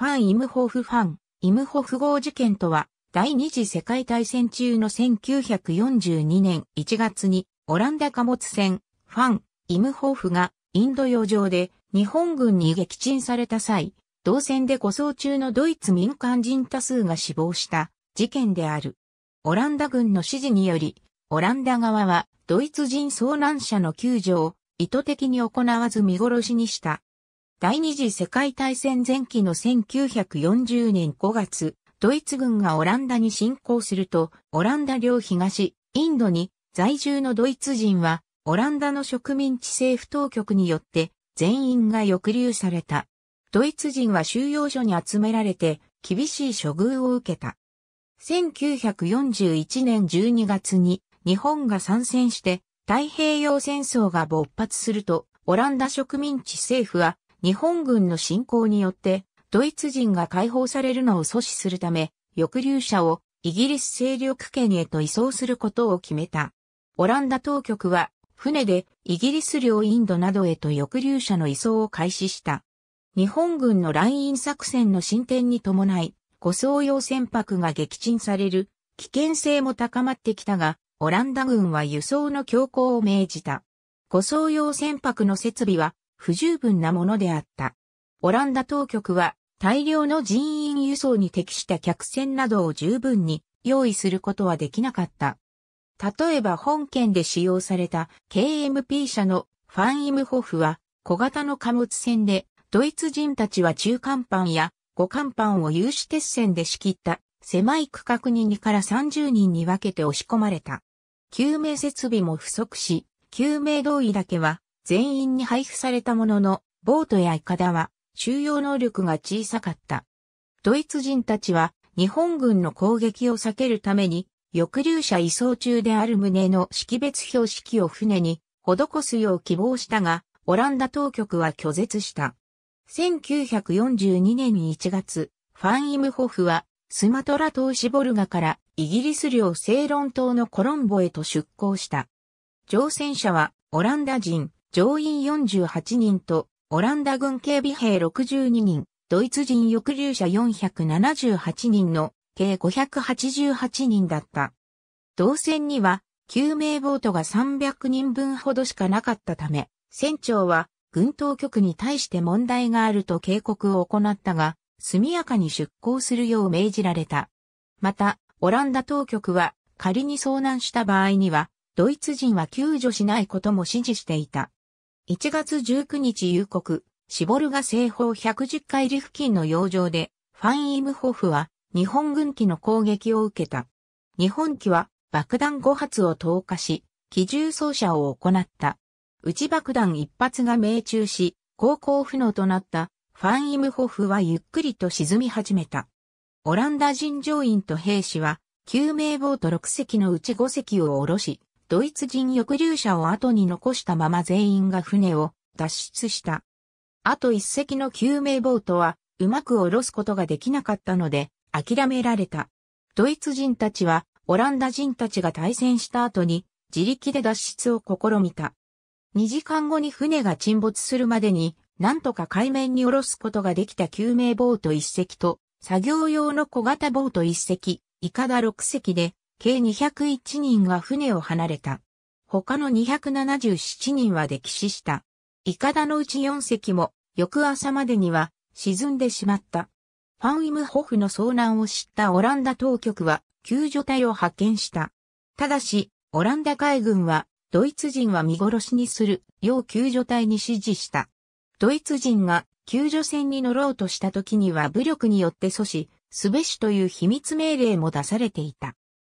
ファン・イムホフ・ファン、イムホフ号事件とは、第二次世界大戦中の1942年1月に、オランダ貨物船、ファン、イムホフが、インド洋上で、日本軍に撃沈された際、同船で護送中のドイツ民間人多数が死亡した事件である。オランダ軍の指示により、オランダ側は、ドイツ人遭難者の救助を意図的に行わず見殺しにした第二次世界大戦前期の1940年5月、ドイツ軍がオランダに侵攻すると、オランダ領東、インドに在住のドイツ人は、オランダの植民地政府当局によって全員が抑留された。ドイツ人は収容所に集められて厳しい処遇を受けた。1941年12月に日本が参戦して太平洋戦争が勃発するとオランダ植民地政府は日本軍の侵攻によってドイツ人が解放されるのを阻止するため、抑留者をイギリス勢力圏へと移送することを決めた。オランダ当局は船でイギリス領インドなどへと抑留者の移送を開始した。日本軍の来院作戦の進展に伴い、護送用船舶が撃沈される危険性も高まってきたが、オランダ軍は輸送の強行を命じた。護送用船舶の設備は不十分なものであった。オランダ当局は大量の人員輸送に適した客船などを十分に用意することはできなかった。例えば本県で使用された KMP 社のファンイムホフは小型の貨物船でドイツ人たちは中間板や五間板を有刺鉄線で仕切った狭い区画に2から30人に分けて押し込まれた。救命設備も不足し、救命胴衣だけは全員に配布されたものの、ボートやイカダは収容能力が小さかった。ドイツ人たちは日本軍の攻撃を避けるために、抑留者移送中である旨の識別標識を船に施すよう希望したが、オランダ当局は拒絶した。1942年1月、ファン・イムホフはスマトラ島シボルガからイギリス領セ論ロン島のコロンボへと出港した。乗船者はオランダ人、乗員48人と、オランダ軍警備兵62人、ドイツ人抑留者478人の計588人だった。同船には救命ボートが300人分ほどしかなかったため、船長は軍当局に対して問題があると警告を行ったが、速やかに出港するよう命じられた。また、オランダ当局は仮に遭難した場合には、ドイツ人は救助しないことも指示していた。1月19日夕刻、シボルが西方110海里付近の洋上で、ファン・イムホフは日本軍機の攻撃を受けた。日本機は爆弾5発を投下し、機銃掃射を行った。内爆弾1発が命中し、航行不能となったファン・イムホフはゆっくりと沈み始めた。オランダ人乗員と兵士は、救命ボート6隻のうち5隻を下ろし、ドイツ人抑留者を後に残したまま全員が船を脱出した。あと一隻の救命ボートはうまく下ろすことができなかったので諦められた。ドイツ人たちはオランダ人たちが対戦した後に自力で脱出を試みた。2時間後に船が沈没するまでになんとか海面に下ろすことができた救命ボート1隻と作業用の小型ボート1隻、イカダ6隻で計201人が船を離れた。他の277人は溺死した。イカダのうち4隻も、翌朝までには沈んでしまった。ファン・ウィムホフの遭難を知ったオランダ当局は救助隊を派遣した。ただし、オランダ海軍は、ドイツ人は見殺しにする、よう救助隊に指示した。ドイツ人が救助船に乗ろうとした時には武力によって阻止、すべしという秘密命令も出されていた。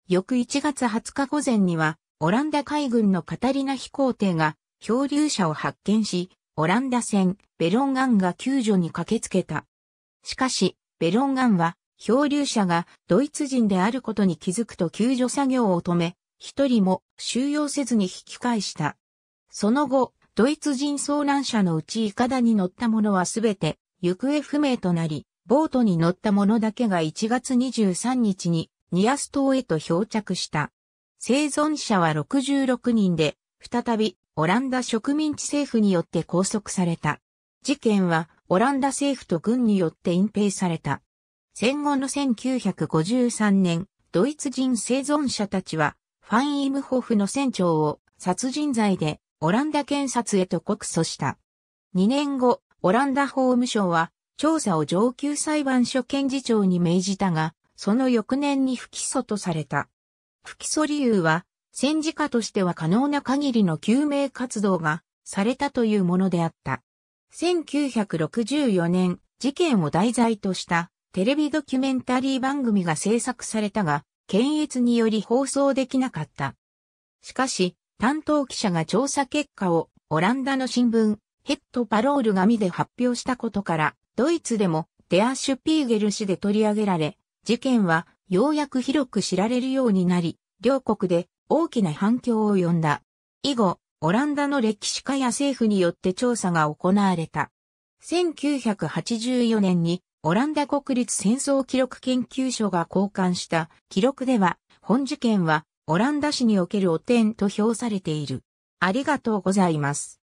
翌1月20日午前には、オランダ海軍のカタリナ飛行艇が漂流者を発見し、オランダ船ベロンガンが救助に駆けつけた。しかし、ベロンガンは漂流者がドイツ人であることに気づくと救助作業を止め、一人も収容せずに引き返した。その後、ドイツ人遭難者のうちイカダに乗った者はすべて行方不明となり、ボートに乗った者だけが1月23日にニアス島へと漂着した。生存者は66人で、再びオランダ植民地政府によって拘束された。事件はオランダ政府と軍によって隠蔽された。戦後の1953年、ドイツ人生存者たちは、ファン・イムホフの船長を殺人罪でオランダ検察へと告訴した。2年後、オランダ法務省は調査を上級裁判所検事長に命じたが、その翌年に不起訴とされた。不起訴理由は、戦時下としては可能な限りの救命活動がされたというものであった。1964年、事件を題材としたテレビドキュメンタリー番組が制作されたが、検閲により放送できなかった。しかし、担当記者が調査結果をオランダの新聞、ヘッドパロール紙で発表したことから、ドイツでもデア・シュピーゲル氏で取り上げられ、事件はようやく広く知られるようになり、両国で大きな反響を呼んだ。以後、オランダの歴史家や政府によって調査が行われた。1984年にオランダ国立戦争記録研究所が交換した記録では、本事件はオランダ史における汚点と評されている。ありがとうございます。